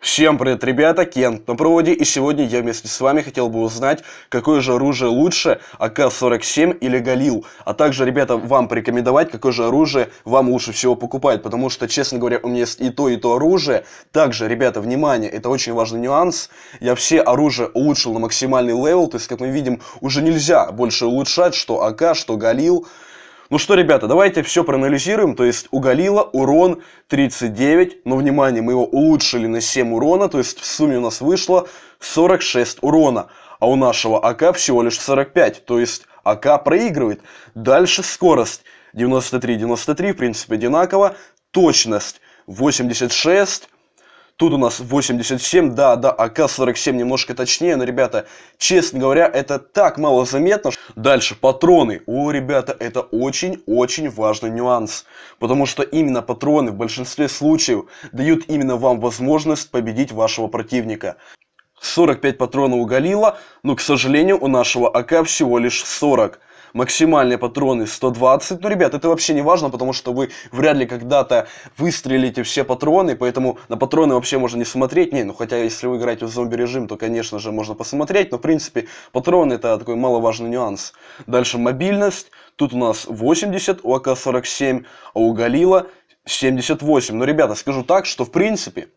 Всем привет, ребята, Кен на проводе, и сегодня я вместе с вами хотел бы узнать, какое же оружие лучше, АК-47 или Галил, а также, ребята, вам порекомендовать, какое же оружие вам лучше всего покупать, потому что, честно говоря, у меня есть и то, и то оружие. Также, ребята, внимание, это очень важный нюанс, я все оружие улучшил на максимальный левел, то есть, как мы видим, уже нельзя больше улучшать, что АК, что Галил, ну что, ребята, давайте все проанализируем. То есть у Галила урон 39, но, ну, внимание, мы его улучшили на 7 урона, то есть в сумме у нас вышло 46 урона. А у нашего АК всего лишь 45, то есть АК проигрывает. Дальше скорость 93-93, в принципе, одинаково. Точность 86, Тут у нас 87, да, да, АК-47 немножко точнее, но, ребята, честно говоря, это так мало заметно. Дальше, патроны. О, ребята, это очень-очень важный нюанс, потому что именно патроны в большинстве случаев дают именно вам возможность победить вашего противника. 45 патронов у Галила, но, к сожалению, у нашего АК всего лишь 40 максимальные патроны 120. Ну, ребят, это вообще не важно, потому что вы вряд ли когда-то выстрелите все патроны, поэтому на патроны вообще можно не смотреть. Не, ну хотя если вы играете в зомби-режим, то, конечно же, можно посмотреть, но, в принципе, патроны это такой маловажный нюанс. Дальше мобильность. Тут у нас 80, у АК-47, а у Галила 78. Но, ну, ребята, скажу так, что, в принципе,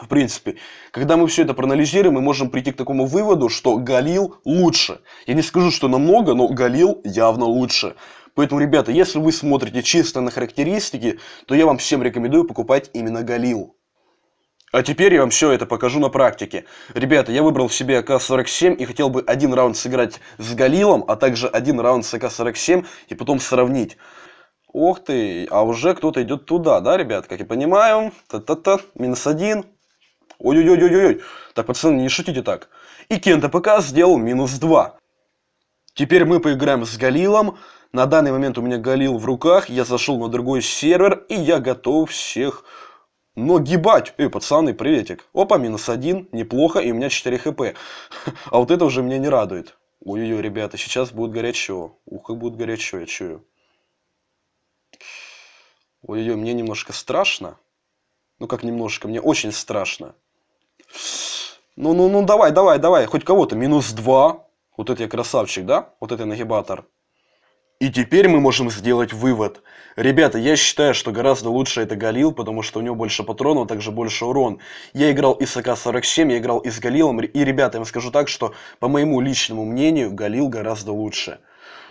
в принципе, когда мы все это проанализируем, мы можем прийти к такому выводу, что Галил лучше. Я не скажу, что намного, но Галил явно лучше. Поэтому, ребята, если вы смотрите чисто на характеристики, то я вам всем рекомендую покупать именно Галил. А теперь я вам все это покажу на практике. Ребята, я выбрал себе АК-47 и хотел бы один раунд сыграть с Галилом, а также один раунд с АК-47 и потом сравнить. Ох ты, а уже кто-то идет туда, да, ребят, как я понимаю? Та-та-та, минус один, Ой-ой-ой-ой-ой. Так, пацаны, не шутите так. И Кента ПК сделал минус 2. Теперь мы поиграем с Галилом. На данный момент у меня Галил в руках. Я зашел на другой сервер, и я готов всех ногибать. Эй, пацаны, приветик. Опа, минус 1. Неплохо, и у меня 4 хп. А вот это уже меня не радует. Ой-ой-ой, ребята, сейчас будет горячо. Ух, как будет горячо, я чую. Ой-ой-ой, мне немножко страшно. Ну как немножко, мне очень страшно. Ну, ну, ну, давай, давай, давай, хоть кого-то. Минус 2. Вот это я красавчик, да? Вот это нагибатор. И теперь мы можем сделать вывод. Ребята, я считаю, что гораздо лучше это Галил, потому что у него больше патронов, а также больше урон. Я играл и с АК-47, я играл и с Галилом. И, ребята, я вам скажу так, что, по моему личному мнению, Галил гораздо лучше.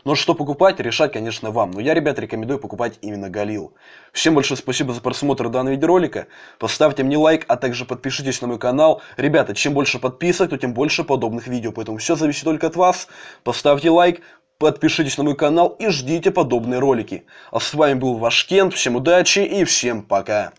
Но что покупать, решать, конечно, вам. Но я, ребят, рекомендую покупать именно Галил. Всем большое спасибо за просмотр данного видеоролика. Поставьте мне лайк, а также подпишитесь на мой канал. Ребята, чем больше подписок, то тем больше подобных видео. Поэтому все зависит только от вас. Поставьте лайк, подпишитесь на мой канал и ждите подобные ролики. А с вами был ваш Кент, всем удачи и всем пока.